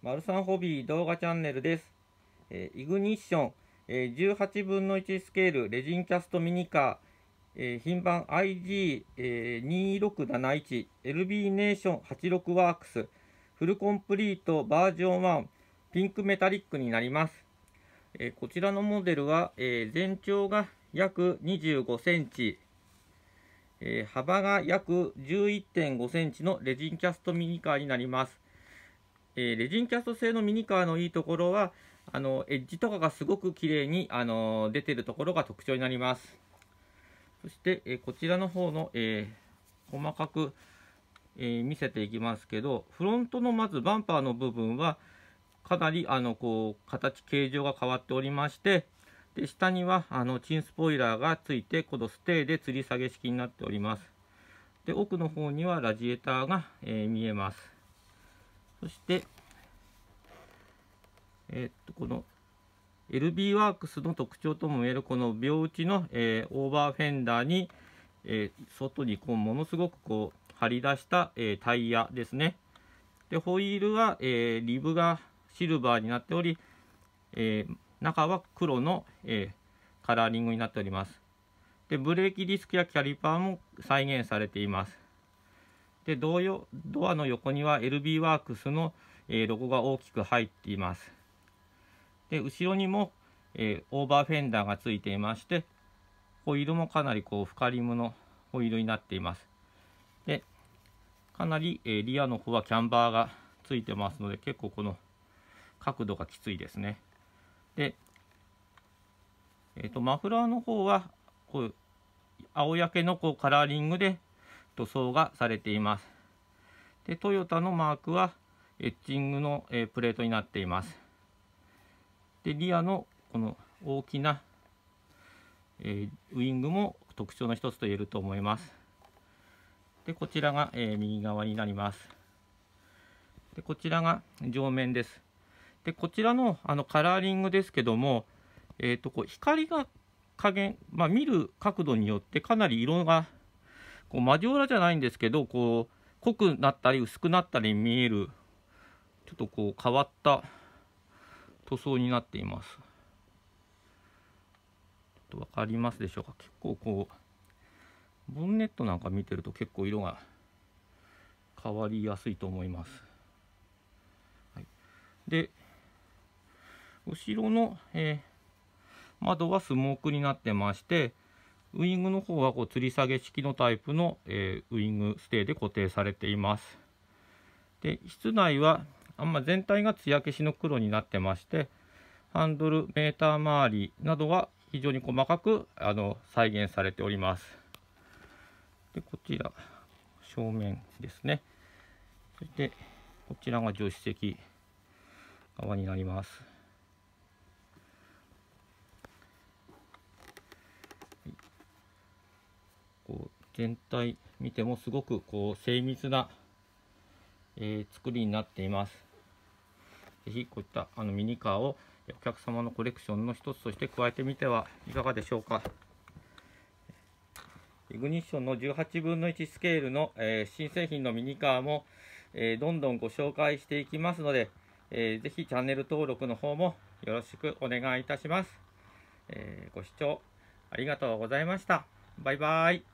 マルサンホビー動画チャンネルです。えー、イグニッション、えー、18分の1スケールレジンキャストミニカー、えー、品番 IG2671、LB ネーション86ワークス、フルコンプリートバージョン1、ピンクメタリックになります。えこちらのモデルは、え全長が約25センチ、え幅が約11.5センチのレジンキャストミニカーになります。えレジンキャスト製のミニカーのいいところはあのエッジとかがすごく綺麗にあの出てるところが特徴になりますそして、えこちらの方の、えー、細かく、えー、見せていきますけどフロントのまずバンパーの部分はかなりあのこう形形状が変わっておりましてで下にはあのチンスポイラーがついてこのステーで吊り下げ式になっておりますで奥の方にはラジエーターが、えー、見えますそして、えっと、この LB ワークスの特徴ともいえるこの秒打ちの、えー、オーバーフェンダーに、えー、外にこうものすごくこう張り出した、えー、タイヤですね。でホイールは、えリブがシルバーになっており、え中は黒の、えカラーリングになっております。でブレーキディスクやキャリパーも再現されています。で同様ドアの横には LB ワークスの、えロゴが大きく入っています。で後ろにも、えオーバーフェンダーがついていましてホイールもかなりこう深リムのホイールになっています。でかなり、えリアの方はキャンバーがついてますので結構この角度がきついですね。で、えー、とマフラーの方はこう青焼けのこうカラーリングで塗装がされていますでトヨタのマークはエッチングの、えプレートになっていますでリアのこの大きな、えウイングも特徴の一つと言えると思いますでこちらが、え右側になりますでこちらが上面ですでこちらのあのカラーリングですけども、えー、とこう光が加減、まあ、見る角度によってかなり色がこうマジィオラじゃないんですけどこう濃くなったり薄くなったり見えるちょっとこう変わった塗装になっていますちょっと分かりますでしょうか結構こうボンネットなんか見てると結構色が変わりやすいと思います、はい、で後ろの、えー、窓はスモークになってましてウイングの方はこう吊り下げ式のタイプの、えー、ウイングステーで固定されています。で室内はあんま全体が艶消しの黒になってましてハンドルメーター周りなどは非常に細かくあの再現されております。でこちら正面ですね。そしてこちらが助手席側になります。全体見てもすごくこう精密な、えー、作りになっています。ぜひこういったあのミニカーをお客様のコレクションの一つとして加えてみてはいかがでしょうか。イグニッションの18分の1スケールの、えー、新製品のミニカーも、えー、どんどんご紹介していきますので、えー、ぜひチャンネル登録の方もよろしくお願いいたします。えー、ご視聴ありがとうございました。バイバイ。